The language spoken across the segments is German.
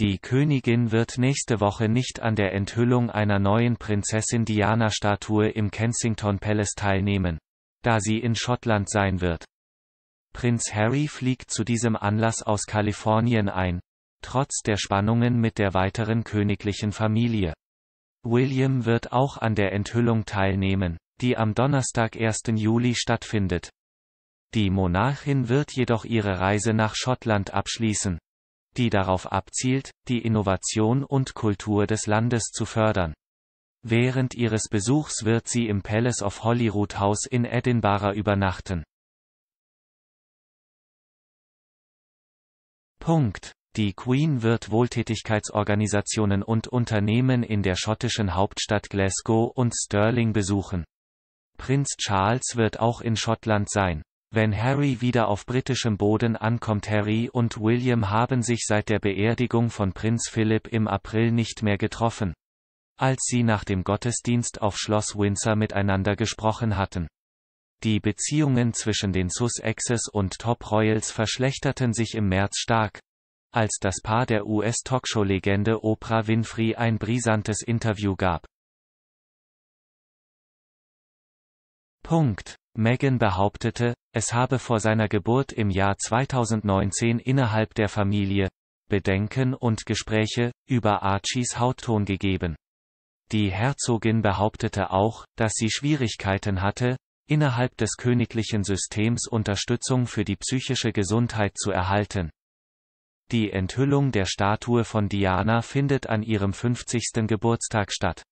Die Königin wird nächste Woche nicht an der Enthüllung einer neuen Prinzessin Diana-Statue im Kensington Palace teilnehmen, da sie in Schottland sein wird. Prinz Harry fliegt zu diesem Anlass aus Kalifornien ein, trotz der Spannungen mit der weiteren königlichen Familie. William wird auch an der Enthüllung teilnehmen, die am Donnerstag 1. Juli stattfindet. Die Monarchin wird jedoch ihre Reise nach Schottland abschließen, die darauf abzielt, die Innovation und Kultur des Landes zu fördern. Während ihres Besuchs wird sie im Palace of Holyrood House in Edinburgh übernachten. Punkt. Die Queen wird Wohltätigkeitsorganisationen und Unternehmen in der schottischen Hauptstadt Glasgow und Stirling besuchen. Prinz Charles wird auch in Schottland sein. Wenn Harry wieder auf britischem Boden ankommt Harry und William haben sich seit der Beerdigung von Prinz Philipp im April nicht mehr getroffen. Als sie nach dem Gottesdienst auf Schloss Windsor miteinander gesprochen hatten. Die Beziehungen zwischen den Sussexes und Top Royals verschlechterten sich im März stark, als das Paar der US-Talkshow-Legende Oprah Winfrey ein brisantes Interview gab. Punkt. Megan behauptete, es habe vor seiner Geburt im Jahr 2019 innerhalb der Familie Bedenken und Gespräche über Archies Hautton gegeben. Die Herzogin behauptete auch, dass sie Schwierigkeiten hatte, innerhalb des königlichen Systems Unterstützung für die psychische Gesundheit zu erhalten. Die Enthüllung der Statue von Diana findet an ihrem 50. Geburtstag statt.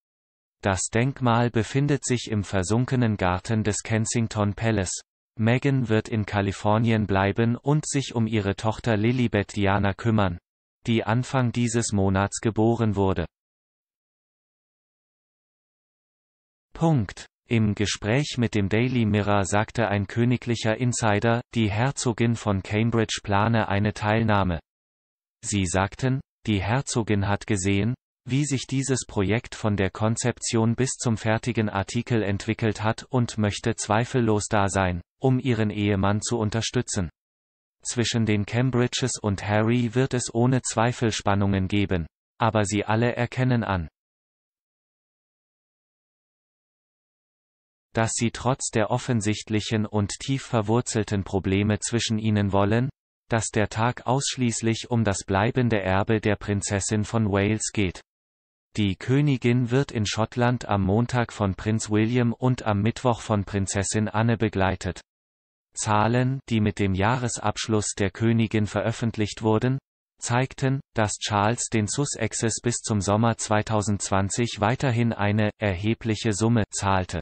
Das Denkmal befindet sich im versunkenen Garten des Kensington Palace. Meghan wird in Kalifornien bleiben und sich um ihre Tochter Lilibet Diana kümmern, die Anfang dieses Monats geboren wurde. Punkt. Im Gespräch mit dem Daily Mirror sagte ein königlicher Insider, die Herzogin von Cambridge plane eine Teilnahme. Sie sagten, die Herzogin hat gesehen, wie sich dieses Projekt von der Konzeption bis zum fertigen Artikel entwickelt hat und möchte zweifellos da sein, um ihren Ehemann zu unterstützen. Zwischen den Cambridges und Harry wird es ohne Zweifel Spannungen geben, aber sie alle erkennen an, dass sie trotz der offensichtlichen und tief verwurzelten Probleme zwischen ihnen wollen, dass der Tag ausschließlich um das bleibende Erbe der Prinzessin von Wales geht. Die Königin wird in Schottland am Montag von Prinz William und am Mittwoch von Prinzessin Anne begleitet. Zahlen, die mit dem Jahresabschluss der Königin veröffentlicht wurden, zeigten, dass Charles den Sussexes bis zum Sommer 2020 weiterhin eine erhebliche Summe zahlte.